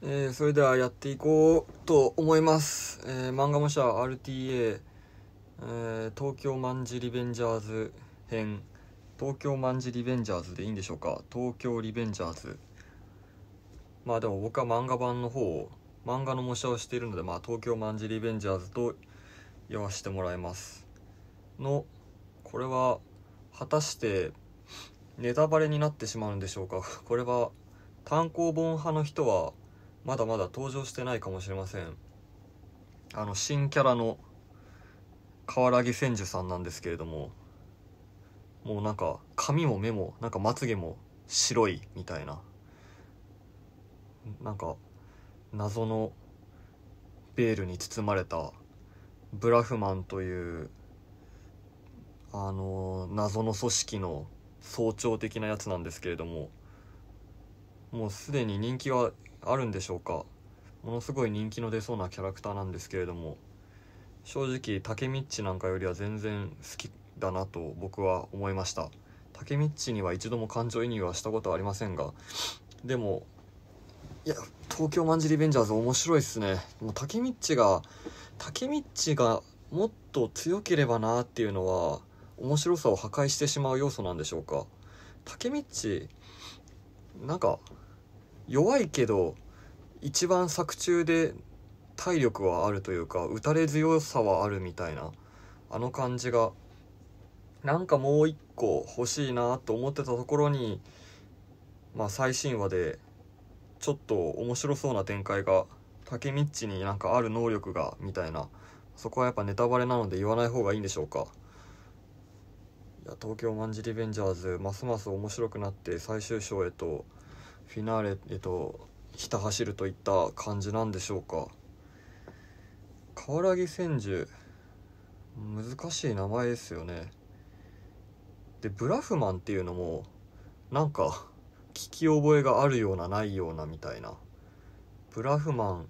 えー、それではやっていこうと思います。えー、漫画模写 RTA、えー、東京マンジリベンジャーズ編、東京マンジリベンジャーズでいいんでしょうか、東京リベンジャーズ。まあでも僕は漫画版の方を、漫画の模写をしているので、まあ東京マンジリベンジャーズと言わせてもらいます。の、これは果たしてネタバレになってしまうんでしょうか。これは単行本派の人は、まだまだ登場してないかもしれませんあの新キャラの河原木千寿さんなんですけれどももうなんか髪も目もなんかまつげも白いみたいななんか謎のベールに包まれたブラフマンというあの謎の組織の象徴的なやつなんですけれどももうすでに人気はあるんでしょうかものすごい人気の出そうなキャラクターなんですけれども正直タケミッチなんかよりは全然好きだなと僕は思いましたタケミッチには一度も感情移入はしたことはありませんがでもいや東京マンジリベンジャーズ面白いっすねもうタケミッチがタケミッチがもっと強ければなっていうのは面白さを破壊してしまう要素なんでしょうかタケミッチなんか弱いけど一番作中で体力はあるというか打たれ強さはあるみたいなあの感じがなんかもう一個欲しいなと思ってたところにまあ最新話でちょっと面白そうな展開がタケミッチになんかある能力がみたいなそこはやっぱネタバレなので言わない方がいいんでしょうかいや東京マンジリベンジャーズますます面白くなって最終章へとフィナーレ、へと、ひた走るといった感じなんでしょうか河原木千住難しい名前ですよねでブラフマンっていうのもなんか聞き覚えがあるようなないようなみたいなブラフマン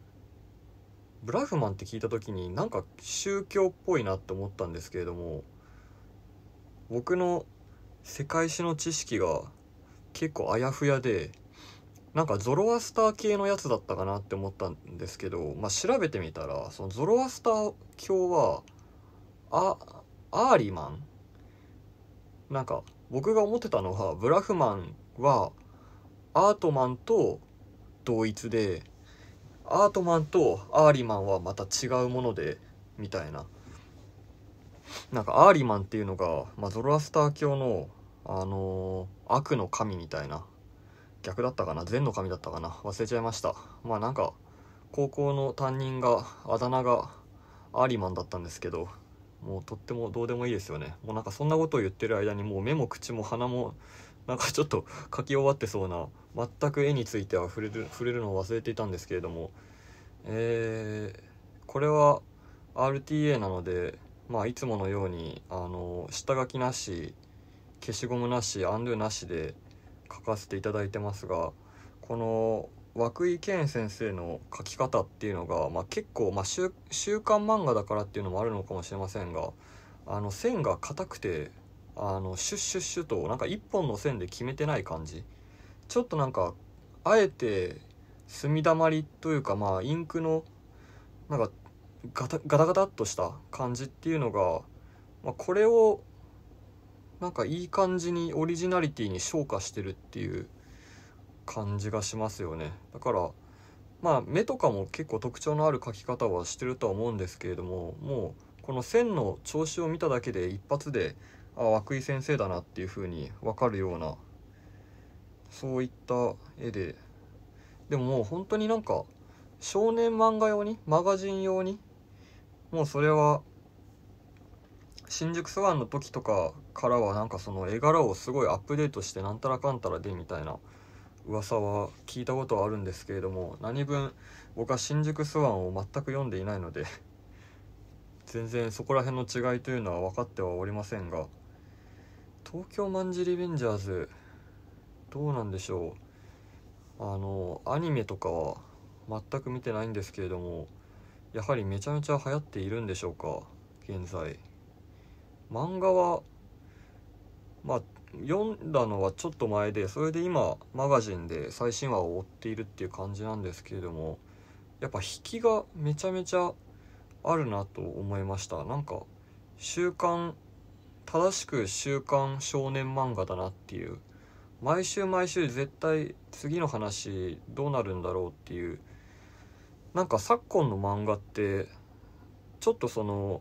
ブラフマンって聞いた時になんか宗教っぽいなって思ったんですけれども僕の世界史の知識が結構あやふやでなんかゾロアスター系のやつだったかなって思ったんですけど、まあ、調べてみたらそのゾロアスター教はあアーリマンなんか僕が思ってたのはブラフマンはアートマンと同一でアートマンとアーリマンはまた違うものでみたいななんかアーリマンっていうのが、まあ、ゾロアスター教の、あのー、悪の神みたいな逆だったかな禅の神だったかな忘れちゃいましたまあなんか高校の担任があだ名がアーリマンだったんですけどもうとってもどうでもいいですよねもうなんかそんなことを言ってる間にもう目も口も鼻もなんかちょっと書き終わってそうな全く絵については触れる触れるのを忘れていたんですけれどもえー、これは RTA なのでまあいつものようにあの下書きなし消しゴムなしアンドゥなしで書かせていただいてますがこの涌井健先生の書き方っていうのが、まあ、結構、まあ週、週刊漫画だからっていうのもあるのかもしれませんがあの線が硬くてあのシュッシュッシュとなんか一本の線で決めてない感じちょっとなんかあえて墨だまりというかまあインクのなんかガタガタガタっとした感じっていうのが、まあ、これをなんかいい感じにオリジナリティに昇華してるっていう感じがしますよねだからまあ目とかも結構特徴のある描き方はしてるとは思うんですけれどももうこの線の調子を見ただけで一発であ涌井先生だなっていう風に分かるようなそういった絵ででももう本当になんか少年漫画用にマガジン用にもうそれは新宿スワンの時とかからはなんかその絵柄をすごいアップデートしてなんたらかんたらでみたいな噂は聞いたことはあるんですけれども何分僕は新宿スワンを全く読んでいないので 全然そこら辺の違いというのは分かってはおりませんが東京マンジリベンジャーズどうなんでしょうあのアニメとかは全く見てないんですけれどもやはりめちゃめちゃ流行っているんでしょうか現在。漫画はまあ読んだのはちょっと前でそれで今マガジンで最新話を追っているっていう感じなんですけれどもやっぱ引きがめちゃめちゃあるなと思いましたなんか週刊正しく「週刊少年漫画」だなっていう毎週毎週絶対次の話どうなるんだろうっていうなんか昨今の漫画ってちょっとその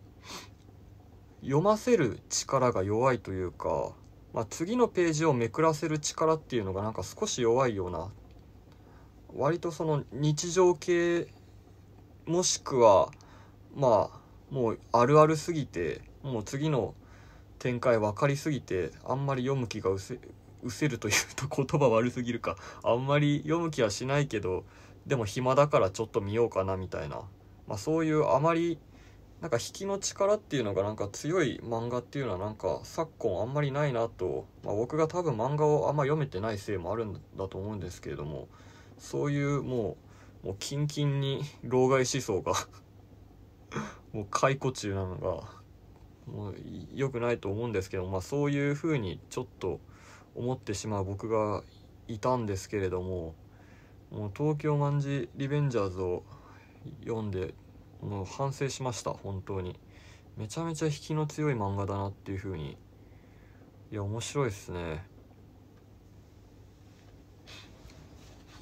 読ませる力が弱いというか、まあ、次のページをめくらせる力っていうのがなんか少し弱いような割とその日常系もしくはまあもうあるあるすぎてもう次の展開分かりすぎてあんまり読む気がうせうせるというと言葉悪すぎるかあんまり読む気はしないけどでも暇だからちょっと見ようかなみたいな、まあ、そういうあまりなんか引きの力っていうのがなんか強い漫画っていうのはなんか昨今あんまりないなと、まあ、僕が多分漫画をあんま読めてないせいもあるんだと思うんですけれどもそういうもうもうキンキンに老害思想が もう解雇中なのがもう良くないと思うんですけど、まあ、そういうふうにちょっと思ってしまう僕がいたんですけれどももう東京卍リベンジャーズを読んでもう反省しました本当にめちゃめちゃ引きの強い漫画だなっていう風にいや面白いですね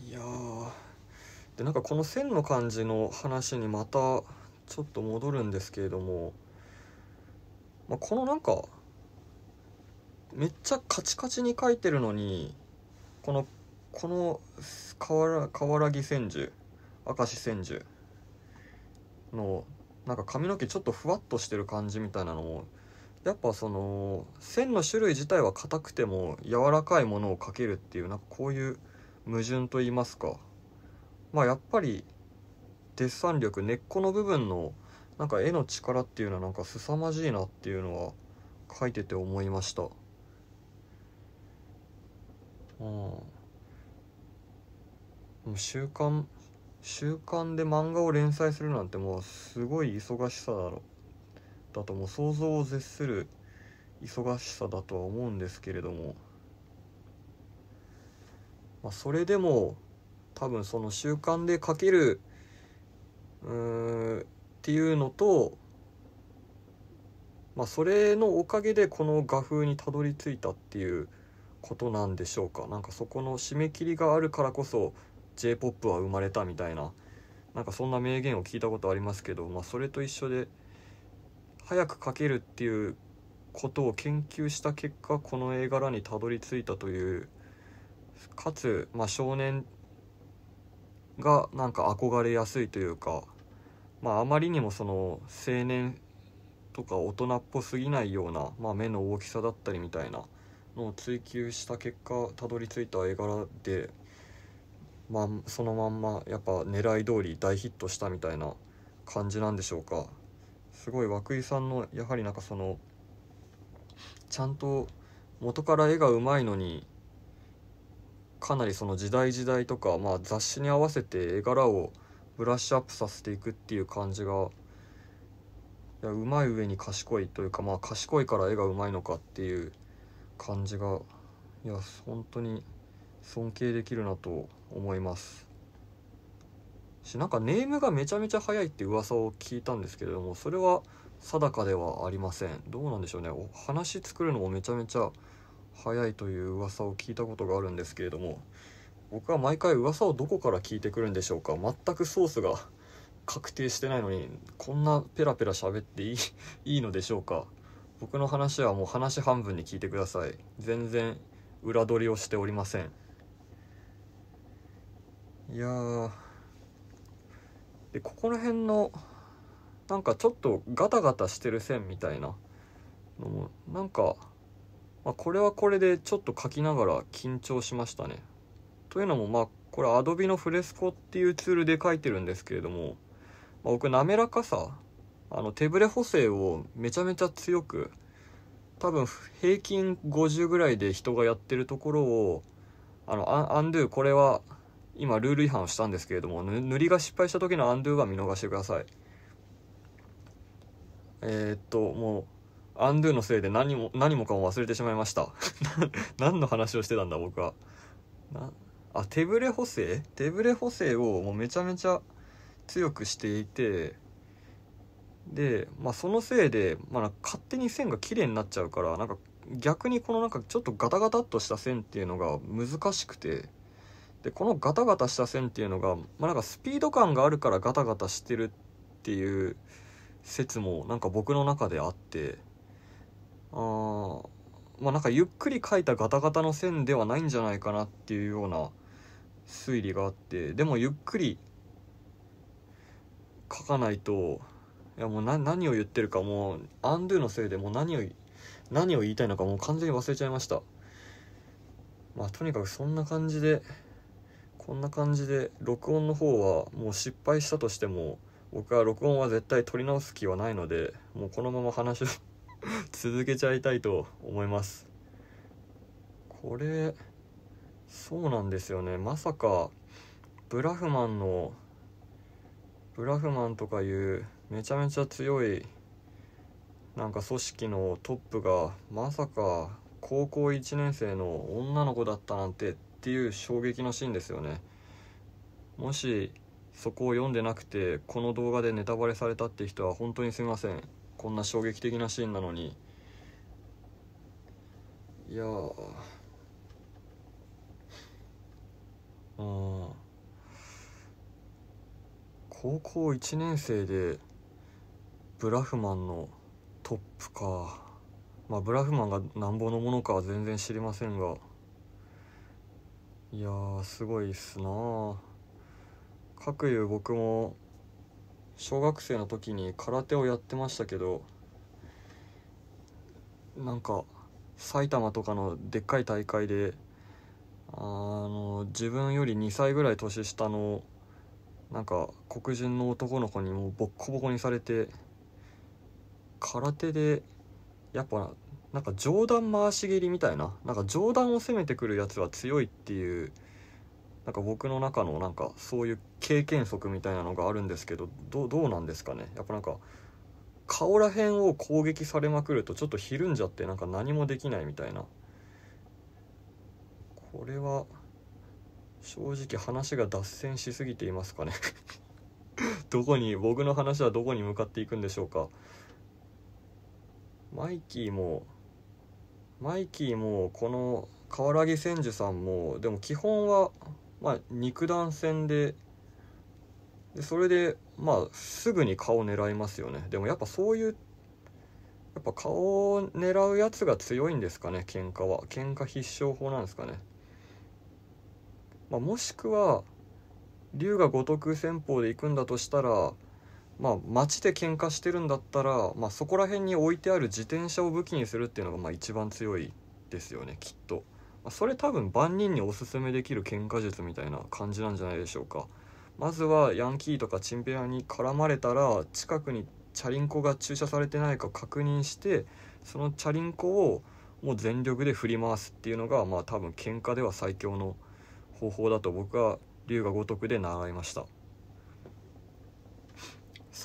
いやでなんかこの線の感じの話にまたちょっと戻るんですけれども、まあ、このなんかめっちゃカチカチに書いてるのにこのこの河原木千住明石千住のなんか髪の毛ちょっとふわっとしてる感じみたいなのをやっぱその線の種類自体は硬くても柔らかいものをかけるっていうなんかこういう矛盾と言いますかまあやっぱりデッサン力根っこの部分のなんか絵の力っていうのはなんか凄まじいなっていうのは書いてて思いました。うん、週刊週刊で漫画を連載するなんてもうすごい忙しさだろだともう想像を絶する忙しさだとは思うんですけれども、まあ、それでも多分その習慣で書けるうんっていうのと、まあ、それのおかげでこの画風にたどり着いたっていうことなんでしょうかなんかそこの締め切りがあるからこそ J−POP は生まれたみたいななんかそんな名言を聞いたことありますけど、まあ、それと一緒で早く書けるっていうことを研究した結果この絵柄にたどり着いたというかつ、まあ、少年がなんか憧れやすいというか、まあ、あまりにもその青年とか大人っぽすぎないような、まあ、目の大きさだったりみたいなのを追求した結果たどり着いた絵柄でまんそのまんまやっぱ狙い通り大ヒットしたみたいな感じなんでしょうかすごい涌井さんのやはりなんかそのちゃんと元から絵がうまいのにかなりその時代時代とか、まあ、雑誌に合わせて絵柄をブラッシュアップさせていくっていう感じがいやうまい上に賢いというかまあ賢いから絵がうまいのかっていう感じがいや本当に尊敬できるなと思いますしなんかネームがめちゃめちゃ早いって噂を聞いたんですけれどもそれは定かではありませんどうなんでしょうねお話作るのもめちゃめちゃ早いという噂を聞いたことがあるんですけれども僕は毎回噂をどこから聞いてくるんでしょうか全くソースが確定してないのにこんなペラペラ喋っていい いいのでしょうか僕の話はもう話半分に聞いてください全然裏取りをしておりませんいやでここら辺のなんかちょっとガタガタしてる線みたいなのもなんか、まあ、これはこれでちょっと書きながら緊張しましたね。というのもまあこれ Adobe のフレスコっていうツールで書いてるんですけれども、まあ、僕滑らかさあの手ぶれ補正をめちゃめちゃ強く多分平均50ぐらいで人がやってるところをあのアンドゥこれは今ルール違反をしたんですけれども塗りが失敗した時のアンドゥは見逃してくださいえー、っともうアンドゥのせいで何も何もかも忘れてしまいました 何の話をしてたんだ僕はなあ手ぶれ補正手ぶれ補正をもうめちゃめちゃ強くしていてで、まあ、そのせいで、まあ、勝手に線が綺麗になっちゃうからなんか逆にこのなんかちょっとガタガタっとした線っていうのが難しくてでこのガタガタした線っていうのが、まあ、なんかスピード感があるからガタガタしてるっていう説もなんか僕の中であってあまあなんかゆっくり描いたガタガタの線ではないんじゃないかなっていうような推理があってでもゆっくり書かないといやもう何を言ってるかもうアンドゥのせいでもう何を何を言いたいのかもう完全に忘れちゃいましたまあとにかくそんな感じでこんな感じで録音の方はもう失敗したとしても僕は録音は絶対取り直す気はないのでもうこのまま話を 続けちゃいたいと思いますこれそうなんですよねまさかブラフマンのブラフマンとかいうめちゃめちゃ強いなんか組織のトップがまさか高校1年生の女の子だったなんてっっていう衝撃のシーンですよねもしそこを読んでなくてこの動画でネタバレされたって人は本当にすみませんこんな衝撃的なシーンなのにいやーあ高校1年生でブラフマンのトップかまあブラフマンがなんぼのものかは全然知りませんがいやすごいっすなかくいう僕も小学生の時に空手をやってましたけどなんか埼玉とかのでっかい大会であの自分より2歳ぐらい年下のなんか黒人の男の子にもうボッコボコにされて空手でやっぱなんか冗談回し蹴りみたいななんか冗談を攻めてくるやつは強いっていうなんか僕の中のなんかそういう経験則みたいなのがあるんですけどどうなんですかねやっぱなんか顔ら辺を攻撃されまくるとちょっとひるんじゃってなんか何もできないみたいなこれは正直話が脱線しすぎていますかね どこに僕の話はどこに向かっていくんでしょうかマイキーもマイキーもこの河原木千寿さんもでも基本は、まあ、肉弾戦ででそれでまあすぐに顔狙いますよねでもやっぱそういうやっぱ顔を狙うやつが強いんですかね喧嘩は喧嘩必勝法なんですかね、まあ、もしくは龍が如く戦法で行くんだとしたらまあ、街で喧嘩してるんだったら、まあ、そこら辺に置いてある自転車を武器にするっていうのがまあ一番強いですよねきっと、まあ、それ多分万人におすすめできる喧嘩術みたいな感じなんじゃないでしょうかまずはヤンキーとかチンペアに絡まれたら近くにチャリンコが駐車されてないか確認してそのチャリンコをもう全力で振り回すっていうのがまあ多分喧嘩では最強の方法だと僕は龍が如くで習いました。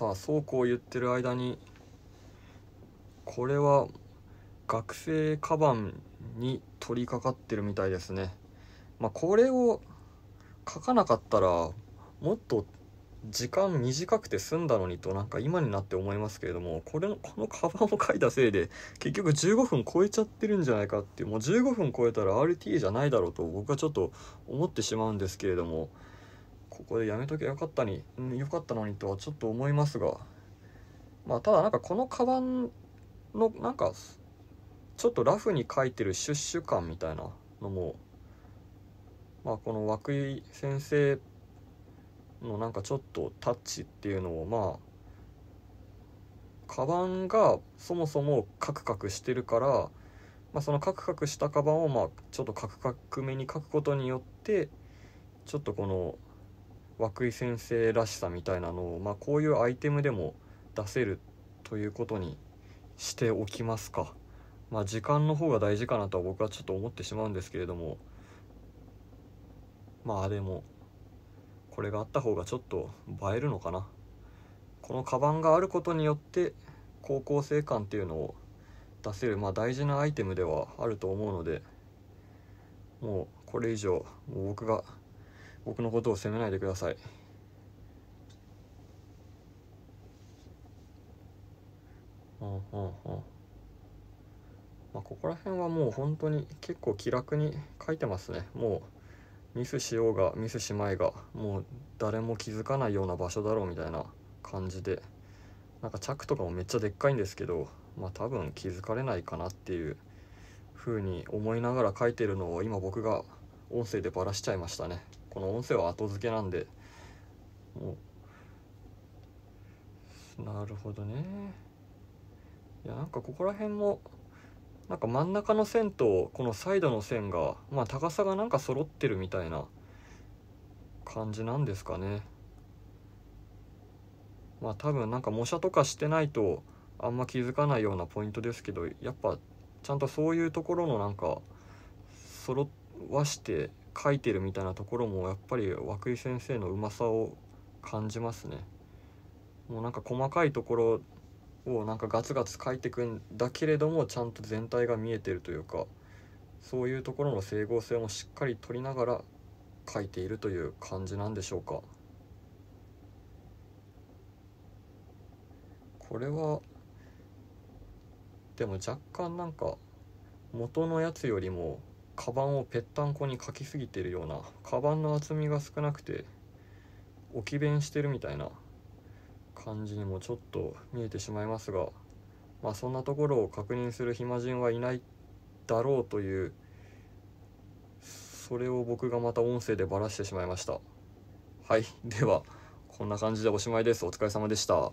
さあそうこう言ってる間にこれは学生カバンに取り掛かってるみたいですね。まあ、これを書かなかったらもっと時間短くて済んだのにとなんか今になって思いますけれどもこれのこのカバンを書いたせいで結局15分超えちゃってるんじゃないかっていうもう15分超えたら RTA じゃないだろうと僕はちょっと思ってしまうんですけれどもここでやめときゃよかったに、うん、よかったのにとはちょっと思いますが、まあ、ただなんかこのカバンのなんかちょっとラフに書いてるシュッシュ感みたいなのも、まあ、この涌井先生のなんかちょっとタッチっていうのをまあカバンがそもそもカクカクしてるから、まあ、そのカクカクしたカバンをまあちょっとカクカクめに書くことによってちょっとこの涌井先生らしさみたいなのを、まあ、こういうアイテムでも出せるということにしておきますか。まあ、時間の方が大事かなとは僕はちょっと思ってしまうんですけれどもまあでもこれがあった方がちょっと映えるのかなこのカバンがあることによって高校生感っていうのを出せる、まあ、大事なアイテムではあると思うのでもうこれ以上僕が僕のことを責めないでくださいうんうんうんまあここら辺はもう本当に結構気楽に書いてますねもうミスしようがミスしまいがもう誰も気づかないような場所だろうみたいな感じでなんかチャックとかもめっちゃでっかいんですけどまあ多分気づかれないかなっていうふうに思いながら書いてるのを今僕が音声でバラしちゃいましたね。この音声は後付けなんでもうなるほどねいやなんかここら辺もなんか真ん中の線とこのサイドの線がまあ高さがなんか揃ってるみたいな感じなんですかねまあ多分なんか模写とかしてないとあんま気づかないようなポイントですけどやっぱちゃんとそういうところのなんか揃わして書いてるみたいなところもやっぱり涌井先生のうまさを感じますね。もうなんか細かいところをなんかガツガツ書いてくんだけれどもちゃんと全体が見えてるというかそういうところの整合性もしっかり取りながら書いているという感じなんでしょうか。これはでも若干なんか元のやつよりもカバンをぺったんこに書きすぎてるようなカバンの厚みが少なくて置き弁してるみたいな感じにもちょっと見えてしまいますが、まあ、そんなところを確認する暇人はいないだろうというそれを僕がまた音声でばらしてしまいましたはいではこんな感じでおしまいですお疲れ様でした